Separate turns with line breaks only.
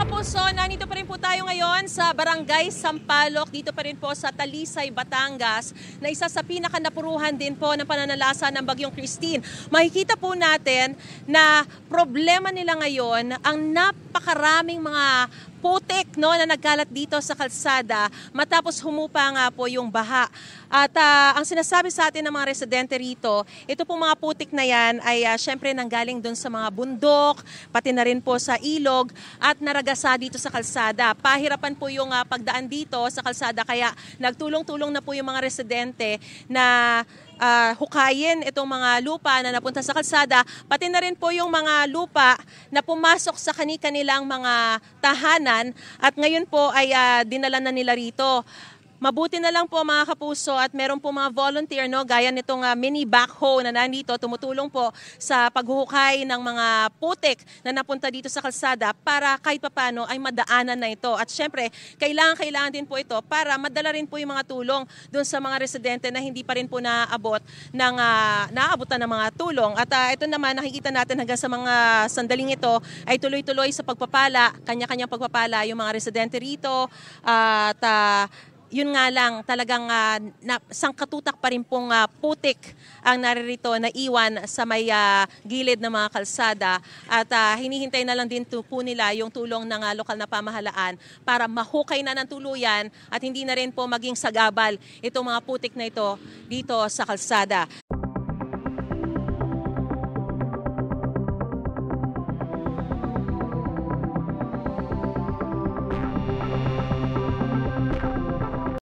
mga kapuso, nandito pa rin po tayo ngayon sa Barangay Sampalok, dito pa rin po sa Talisay, Batangas, na isa sa pinakanapuruhan din po ng pananalasa ng Bagyong Christine. Makikita po natin na problema nila ngayon ang napakaraming mga putik no, na nagkalat dito sa kalsada matapos humupa nga po yung baha. At uh, ang sinasabi sa atin ng mga residente rito, ito pong mga putik na yan ay uh, syempre nanggaling doon sa mga bundok, pati na rin po sa ilog at naragasa dito sa kalsada. Pahirapan po yung uh, pagdaan dito sa kalsada kaya nagtulong-tulong na po yung mga residente na uh, hukayin itong mga lupa na napunta sa kalsada, pati na rin po yung mga lupa na pumasok sa kani-kanilang mga tahanan at ngayon po ay uh, dinala na nila rito. Mabuti na lang po mga kapuso at meron po mga volunteer no gaya nitong uh, mini backhoe na nandito tumutulong po sa paghuhukay ng mga putik na napunta dito sa kalsada para kahit papano ay madaanan na ito. At syempre, kailangan kailangan din po ito para madala rin po yung mga tulong doon sa mga residente na hindi pa rin po naaabot ng uh, ah, naaabutan ng mga tulong. At uh, ito naman nakikita natin hanggang sa mga sandaling ito ay tuloy-tuloy sa pagpapala, kanya-kanyang pagpapala yung mga residente rito uh, at uh, yun nga lang talagang uh, na, sangkatutak pa rin pong uh, putik ang naririto na iwan sa may uh, gilid ng mga kalsada at uh, hinihintay na lang din po nila yung tulong ng uh, lokal na pamahalaan para mahukay na ng tuluyan at hindi na rin po maging sagabal itong mga putik na ito dito sa kalsada.